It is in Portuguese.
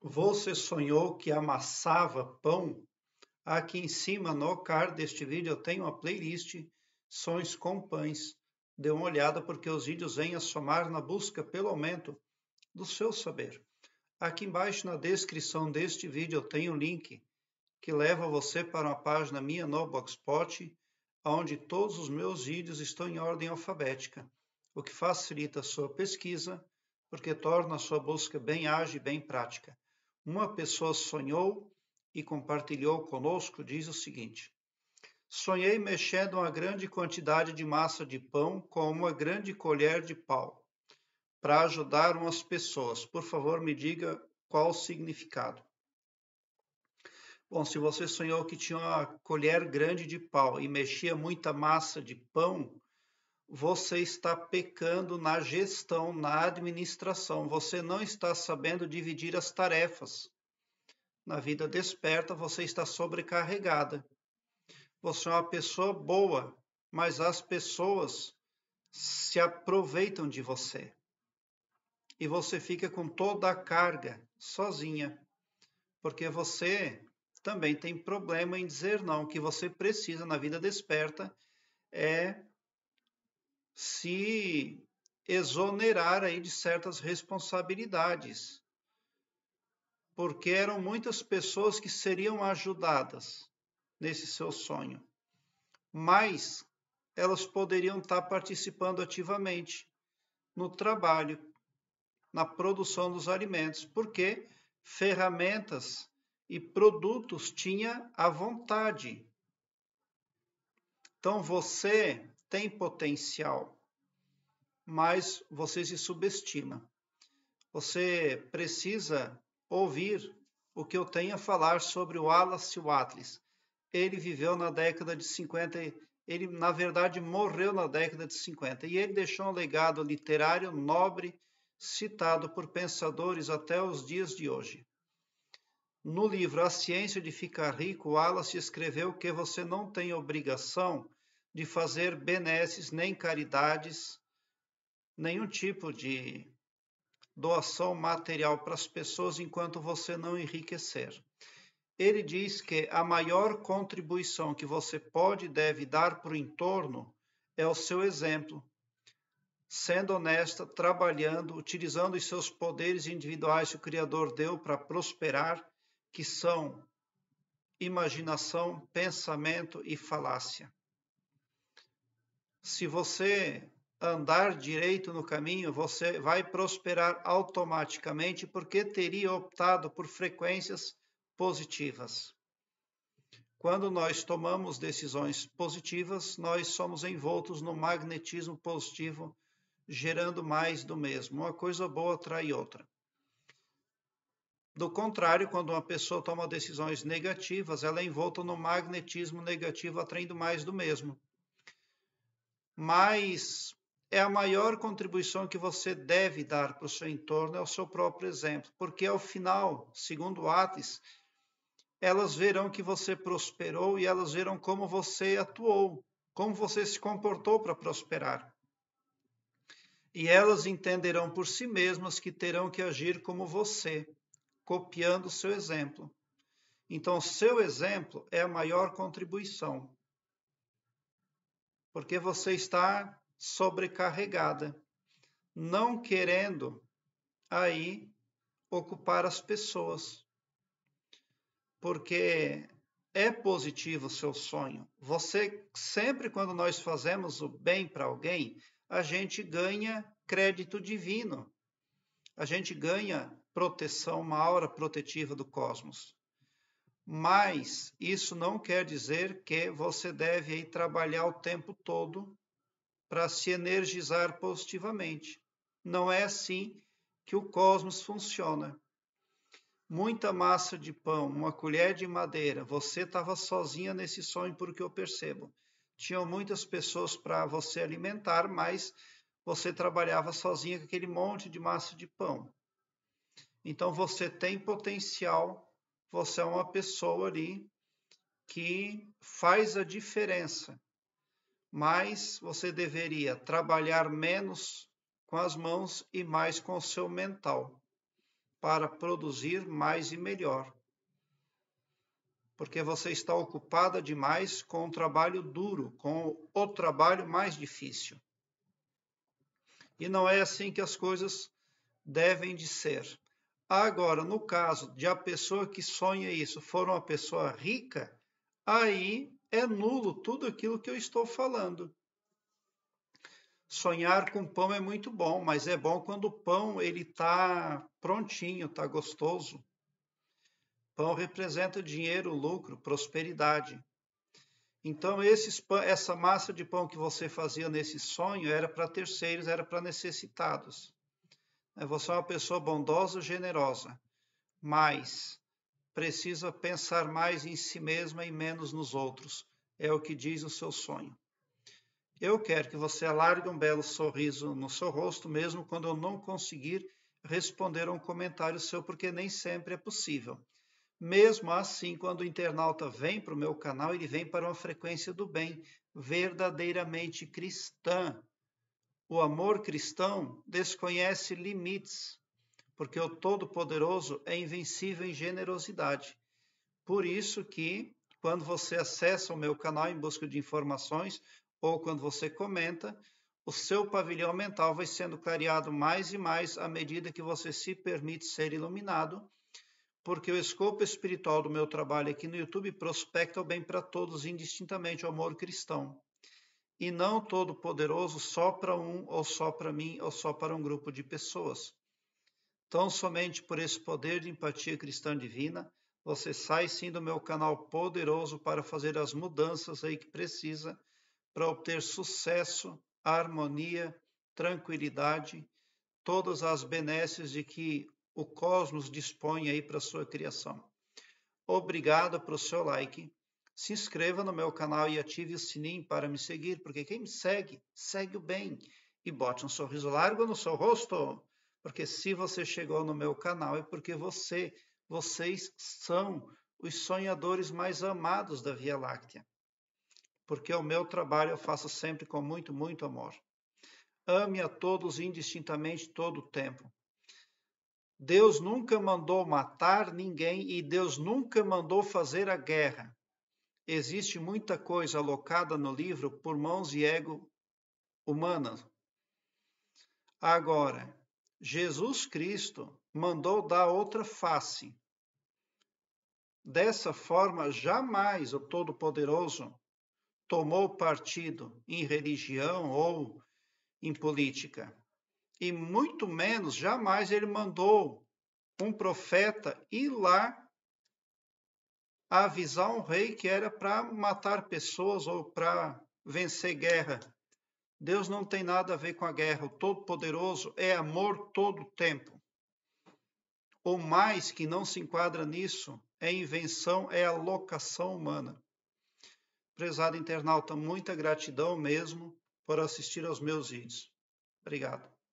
Você sonhou que amassava pão? Aqui em cima, no card deste vídeo, eu tenho uma playlist Sonhos com Pães. Dê uma olhada porque os vídeos vêm a somar na busca pelo aumento do seu saber. Aqui embaixo na descrição deste vídeo eu tenho um link que leva você para uma página minha no Blogspot, onde todos os meus vídeos estão em ordem alfabética, o que facilita a sua pesquisa, porque torna a sua busca bem ágil e bem prática. Uma pessoa sonhou e compartilhou conosco, diz o seguinte: Sonhei mexendo uma grande quantidade de massa de pão com uma grande colher de pau para ajudar umas pessoas. Por favor, me diga qual o significado. Bom, se você sonhou que tinha uma colher grande de pau e mexia muita massa de pão, você está pecando na gestão, na administração. Você não está sabendo dividir as tarefas. Na vida desperta, você está sobrecarregada. Você é uma pessoa boa, mas as pessoas se aproveitam de você. E você fica com toda a carga sozinha, porque você também tem problema em dizer não. O que você precisa na vida desperta é se exonerar aí de certas responsabilidades, porque eram muitas pessoas que seriam ajudadas nesse seu sonho, mas elas poderiam estar participando ativamente no trabalho, na produção dos alimentos, porque ferramentas e produtos tinha à vontade. Então você tem potencial, mas você se subestima. Você precisa ouvir o que eu tenho a falar sobre o Wallace Wattles. Ele viveu na década de 50, ele na verdade morreu na década de 50 e ele deixou um legado literário nobre citado por pensadores até os dias de hoje. No livro A Ciência de Ficar Rico, Wallace escreveu que você não tem obrigação de fazer benesses nem caridades, nenhum tipo de doação material para as pessoas enquanto você não enriquecer. Ele diz que a maior contribuição que você pode e deve dar para o entorno é o seu exemplo, sendo honesta, trabalhando, utilizando os seus poderes individuais que o Criador deu para prosperar, que são imaginação, pensamento e falácia se você andar direito no caminho, você vai prosperar automaticamente porque teria optado por frequências positivas. Quando nós tomamos decisões positivas, nós somos envoltos no magnetismo positivo, gerando mais do mesmo. Uma coisa boa atrai outra. Do contrário, quando uma pessoa toma decisões negativas, ela é envolta no magnetismo negativo, atraindo mais do mesmo mas é a maior contribuição que você deve dar para o seu entorno, é o seu próprio exemplo, porque ao final, segundo Atis elas verão que você prosperou e elas verão como você atuou, como você se comportou para prosperar. E elas entenderão por si mesmas que terão que agir como você, copiando o seu exemplo. Então, seu exemplo é a maior contribuição porque você está sobrecarregada, não querendo aí ocupar as pessoas. Porque é positivo o seu sonho. Você sempre quando nós fazemos o bem para alguém, a gente ganha crédito divino. A gente ganha proteção, uma aura protetiva do cosmos. Mas isso não quer dizer que você deve aí, trabalhar o tempo todo para se energizar positivamente. Não é assim que o cosmos funciona. Muita massa de pão, uma colher de madeira. Você estava sozinha nesse sonho, porque eu percebo. Tinham muitas pessoas para você alimentar, mas você trabalhava sozinha com aquele monte de massa de pão. Então você tem potencial você é uma pessoa ali que faz a diferença. Mas você deveria trabalhar menos com as mãos e mais com o seu mental, para produzir mais e melhor. Porque você está ocupada demais com o trabalho duro, com o trabalho mais difícil. E não é assim que as coisas devem de ser. Agora, no caso de a pessoa que sonha isso for uma pessoa rica, aí é nulo tudo aquilo que eu estou falando. Sonhar com pão é muito bom, mas é bom quando o pão ele está prontinho, está gostoso. Pão representa dinheiro, lucro, prosperidade. Então esses, essa massa de pão que você fazia nesse sonho era para terceiros, era para necessitados. Você é uma pessoa bondosa, generosa, mas precisa pensar mais em si mesma e menos nos outros. É o que diz o seu sonho. Eu quero que você alargue um belo sorriso no seu rosto, mesmo quando eu não conseguir responder a um comentário seu, porque nem sempre é possível. Mesmo assim, quando o internauta vem para o meu canal, ele vem para uma frequência do bem, verdadeiramente cristã. O amor cristão desconhece limites, porque o Todo-Poderoso é invencível em generosidade. Por isso que quando você acessa o meu canal em busca de informações ou quando você comenta, o seu pavilhão mental vai sendo clareado mais e mais à medida que você se permite ser iluminado, porque o escopo espiritual do meu trabalho aqui no YouTube prospecta o bem para todos indistintamente, o amor cristão e não todo-poderoso só para um, ou só para mim, ou só para um grupo de pessoas. Tão somente por esse poder de empatia cristã divina, você sai sim do meu canal poderoso para fazer as mudanças aí que precisa para obter sucesso, harmonia, tranquilidade, todas as benesses de que o cosmos dispõe aí para sua criação. Obrigado pelo seu like se inscreva no meu canal e ative o sininho para me seguir, porque quem me segue, segue o bem. E bote um sorriso largo no seu rosto, porque se você chegou no meu canal é porque você, vocês são os sonhadores mais amados da Via Láctea. Porque o meu trabalho eu faço sempre com muito, muito amor. Ame a todos indistintamente todo o tempo. Deus nunca mandou matar ninguém e Deus nunca mandou fazer a guerra existe muita coisa alocada no livro por mãos e ego humanas. Agora, Jesus Cristo mandou dar outra face. Dessa forma, jamais o Todo-Poderoso tomou partido em religião ou em política. E muito menos jamais ele mandou um profeta ir lá a avisar um rei que era para matar pessoas ou para vencer guerra. Deus não tem nada a ver com a guerra. O Todo-Poderoso é amor todo o tempo. Ou mais que não se enquadra nisso é invenção, é alocação humana. Prezado internauta, muita gratidão mesmo por assistir aos meus vídeos. Obrigado.